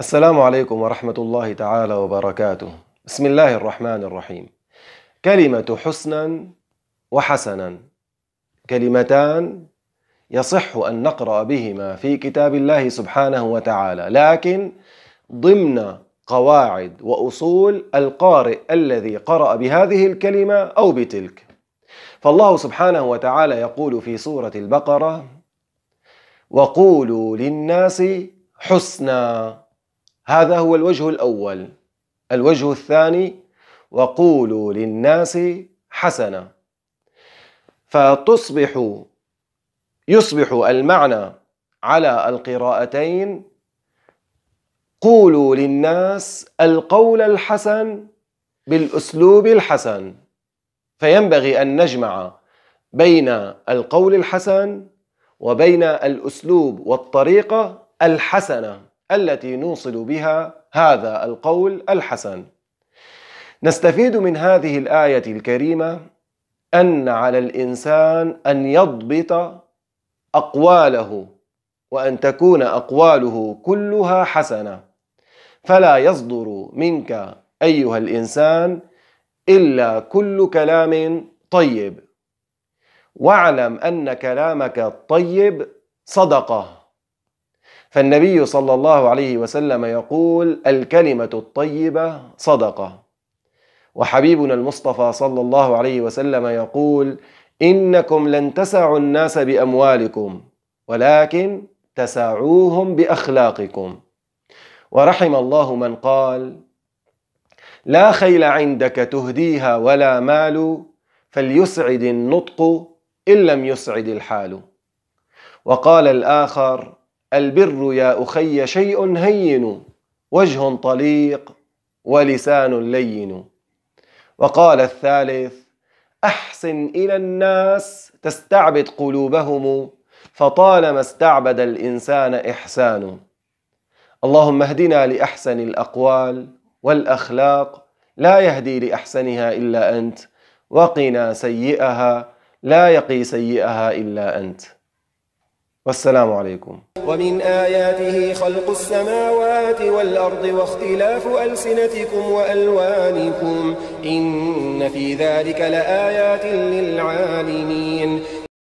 السلام عليكم ورحمة الله تعالى وبركاته بسم الله الرحمن الرحيم كلمة حسنا وحسنا كلمتان يصح أن نقرأ بهما في كتاب الله سبحانه وتعالى لكن ضمن قواعد وأصول القارئ الذي قرأ بهذه الكلمة أو بتلك فالله سبحانه وتعالى يقول في سورة البقرة وقولوا للناس حسنا هذا هو الوجه الأول الوجه الثاني وقولوا للناس حسنا فتصبح يصبح المعنى على القراءتين قولوا للناس القول الحسن بالأسلوب الحسن فينبغي أن نجمع بين القول الحسن وبين الأسلوب والطريقة الحسنة التي نوصل بها هذا القول الحسن نستفيد من هذه الايه الكريمه ان على الانسان ان يضبط اقواله وان تكون اقواله كلها حسنه فلا يصدر منك ايها الانسان الا كل كلام طيب واعلم ان كلامك الطيب صدقه فالنبي صلى الله عليه وسلم يقول الكلمة الطيبة صدقة وحبيبنا المصطفى صلى الله عليه وسلم يقول إنكم لن تسعوا الناس بأموالكم ولكن تسعوهم بأخلاقكم ورحم الله من قال لا خيل عندك تهديها ولا مال فليسعد النطق إن لم يسعد الحال وقال الآخر البر يا أخي شيء هين وجه طليق ولسان لين وقال الثالث أحسن إلى الناس تستعبد قلوبهم فطالما استعبد الإنسان إحسان اللهم اهدنا لأحسن الأقوال والأخلاق لا يهدي لأحسنها إلا أنت وقنا سيئها لا يقي سيئها إلا أنت والسلام عليكم ومن آياته خلق السماوات والأرض واختلاف ألسنتكم وألوانكم إن في ذلك لآيات للعالمين